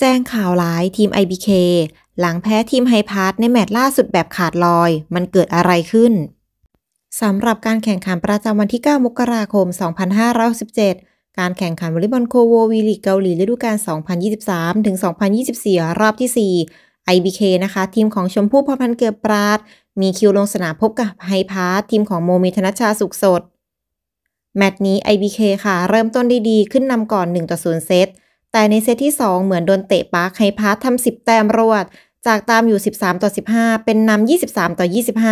แจ้งข่าวร้ายทีม IBK หลังแพ้ทีมไฮพาร์ตในแมตช์ล่าสุดแบบขาดลอย มันเกิดอะไรขึ้น สำหรับการแข่งขันประจำวันที่ 9 มกราคม 2 5 1 7การแข่งขันวอลเลย์บอลโคโววีลีกเกาหลีฤดูกาล2023ถึง2024 รอบที่ 4 IBK นะคะ ทีมของชมพู่พรพันเกิดปราด มีคิวลงสนามพบกับไฮพาร์ททีมของโมเมธนชาสุขสด แมตช์นี้ IBK ค่ะเริ่มต้นได้ดีขึ้นนำก่อน1ต่อ0เซตแต่ในเซตที่ 2 เหมือนโดนเตะปาร์คไฮพาร์ททำ10 แต้มรวด จากตามอยู่ 13 ต่อ 15 เป็นนำ23 ต่อ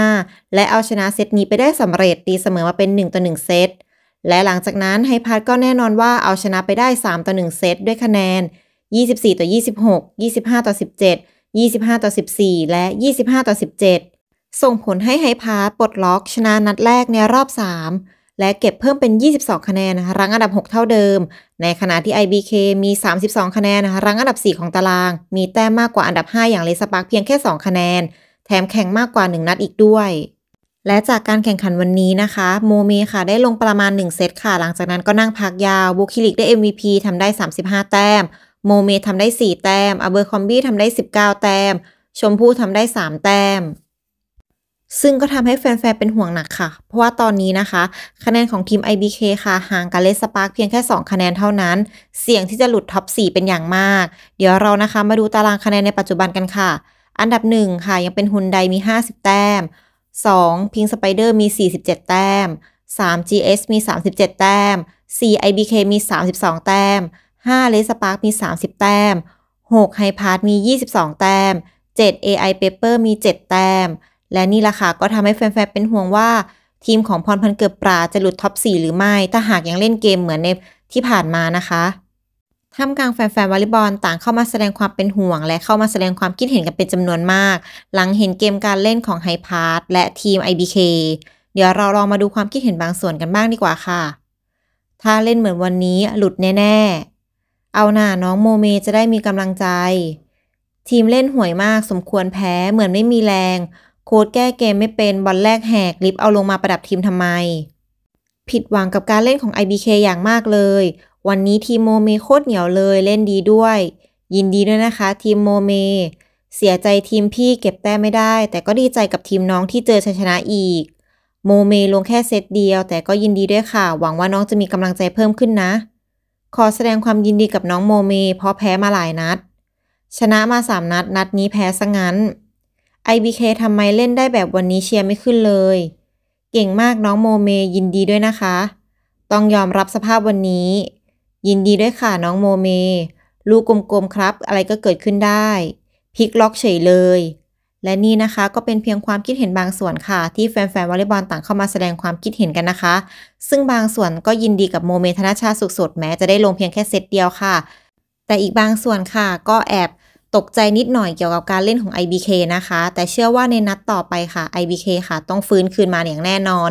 25 และเอาชนะเซตนี้ไปได้สำเร็จตีเสมอมาเป็น 1 ต่อ 1 เซตและหลังจากนั้นไฮพาร์ทก็แน่นอนว่าเอาชนะไปได้ 3 ต่อ 1 เซตด้วยคะแนน 24 ต่อ 26 25 ต่อ 17 25 ต่อ 14 และ 25 ต่อ 17 ส่งผลให้ไฮพาร์ทปลดล็อกชนะนัดแรกในรอบ 3และเก็บเพิ่มเป็น 22 คะแนน นะคะ รั้งอันดับ 6 เท่าเดิม ในขณะที่ IBK มี 32 คะแนน นะคะ รั้งอันดับ 4 ของตาราง มีแต้มมากกว่าอันดับ 5 อย่างเลสปาร์กเพียงแค่ 2 คะแนน แถมแข่งมากกว่า 1 นัดอีกด้วย และจากการแข่งขันวันนี้นะคะ โมเมค่ะได้ลงประมาณ 1 เซตค่ะ หลังจากนั้นก็นั่งพักยาวบุคิลิกได้ MVP ทำได้ 35 แต้ม โมเมทำได้ 4 แต้มอเบอร์คอมบี้ทำได้ 19 แต้มชมพู่ทำได้ 3 แต้มซึ่งก็ทำให้แฟนๆ เป็นห่วงหนักค่ะ เพราะว่าตอนนี้นะคะ คะแนนของทีม IBK ค่ะห่างกับเลสปาร์กเพียงแค่ 2 คะแนนเท่านั้น เสี่ยงที่จะหลุดท็อป 4 เป็นอย่างมาก เดี๋ยวเรานะคะมาดูตารางคะแนนในปัจจุบันกันค่ะ อันดับ1ค่ะยังเป็นฮุนไดมี 50 แต้ม 2. พิงสไปเดอร์มี 47 แต้ม 3. GS มี 37 แต้ม 4. IBK มี 32 แต้ม 5. เลสปาร์กมี30 แต้ม 6. ไฮพาร์ทมี22 แต้ม 7. AI Paper มี7 แต้มและนี่ล่ะค่ะก็ทำให้แฟนๆ เป็นห่วงว่า ทีมของพรพันเกอบปลาจะหลุดท็อป4หรือไม่ ถ้าหากยังเล่นเกมเหมือนในที่ผ่านมานะคะ ท่ามกลางแฟนๆ วอลเลย์บอลต่างเข้ามาแสดงความเป็นห่วง และเข้ามาแสดงความคิดเห็นกันเป็นจำนวนมาก หลังเห็นเกมการเล่นของไฮพาร์ทและทีม IBK เดี๋ยวเราลองมาดูความคิดเห็นบางส่วนกันบ้างดีกว่าค่ะ ถ้าเล่นเหมือนวันนี้หลุดแน่ ๆ เอาหน่าน้องโมเมจะได้มีกำลังใจ ทีมเล่นห่วยมาก สมควรแพ้เหมือนไม่มีแรงโค้ดแก้เกมไม่เป็น บอลแรกแหกลิฟเอาลงมาประดับทีมทำไม ผิดหวังกับการเล่นของ IBK อย่างมากเลย วันนี้ทีมโมเมโคตรเหนียวเลยเล่นดีด้วย ยินดีด้วยนะคะ ทีมโมเม เสียใจทีมพี่เก็บแต้มไม่ได้ แต่ก็ดีใจกับทีมน้องที่เจอชัยชนะอีก โมเมลงแค่เซตเดียวแต่ก็ยินดีด้วยค่ะ หวังว่าน้องจะมีกำลังใจเพิ่มขึ้นนะ ขอแสดงความยินดีกับน้องโมเมเพราะแพ้มาหลายนัด ชนะมา3นัด นัดนี้แพ้ซะงั้น IBK ทำไมเล่นได้แบบวันนี้เชียร์ไม่ขึ้นเลย เก่งมากน้องโมเม ยินดีด้วยนะคะ ต้องยอมรับสภาพวันนี้ ยินดีด้วยค่ะน้องโมเม ลูกกลมๆครับ อะไรก็เกิดขึ้นได้พลิกล็อกเฉยเลย และนี่นะคะก็เป็นเพียงความคิดเห็นบางส่วนค่ะ ที่แฟนๆวอลเลย์บอลต่างเข้ามาแสดงความคิดเห็นกันนะคะ ซึ่งบางส่วนก็ยินดีกับโมเมธนชาสุขสดแม้จะได้ลงเพียงแค่เซตเดียวค่ะ แต่อีกบางส่วนค่ะก็แอบตกใจนิดหน่อยเกี่ยวกับการเล่นของ IBK นะคะ แต่เชื่อว่าในนัดต่อไปค่ะ IBK ค่ะ ต้องฟื้นคืนมาอย่างแน่นอน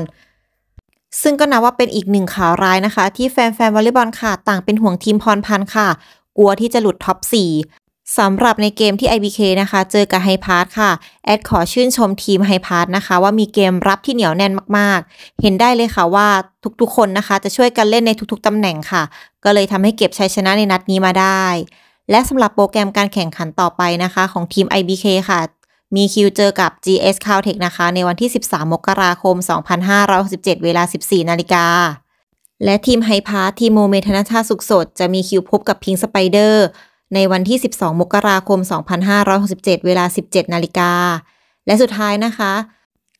ซึ่งก็นับว่าเป็นอีกหนึ่งข่าวร้ายนะคะ ที่แฟนๆวอลเลย์บอลค่ะ ต่างเป็นห่วงทีมพรพันธ์ค่ะ กลัวที่จะหลุดท็อป 4สำหรับในเกมที่ IBK นะคะ เจอกับไฮพาร์ทค่ะ แอดขอชื่นชมทีมไฮพาร์ทนะคะ ว่ามีเกมรับที่เหนียวแน่นมากๆ เห็นได้เลยค่ะว่าทุกๆคนนะคะ จะช่วยกันเล่นในทุกๆตำแหน่งค่ะ ก็เลยทำให้เก็บชัยชนะในนัดนี้มาได้และสำหรับโปรแกรมการแข่งขันต่อไปนะคะ ของทีม IBK ค่ะ มีคิวเจอกับ GS Caltech นะคะ ในวันที่ 13 มกราคม 2567 เวลา 14 นาฬิกาและทีมไฮพาร์ทีมโมเมธนชาสุขสด จะมีคิวพบกับพิงสไปเดอร์ในวันที่ 12 มกราคม 2567 เวลา 17 นาฬิกาและสุดท้ายนะคะ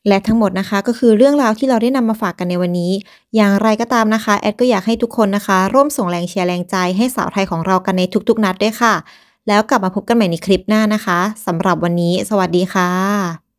และทั้งหมดนะคะก็คือเรื่องราวที่เราได้นำมาฝากกันในวันนี้ อย่างไรก็ตามนะคะ แอดก็อยากให้ทุกคนนะคะ ร่วมส่งแรงเชียร์แรงใจให้สาวไทยของเรากันในทุกๆนัดด้วยค่ะ แล้วกลับมาพบกันใหม่ในคลิปหน้านะคะสำหรับวันนี้ สวัสดีค่ะ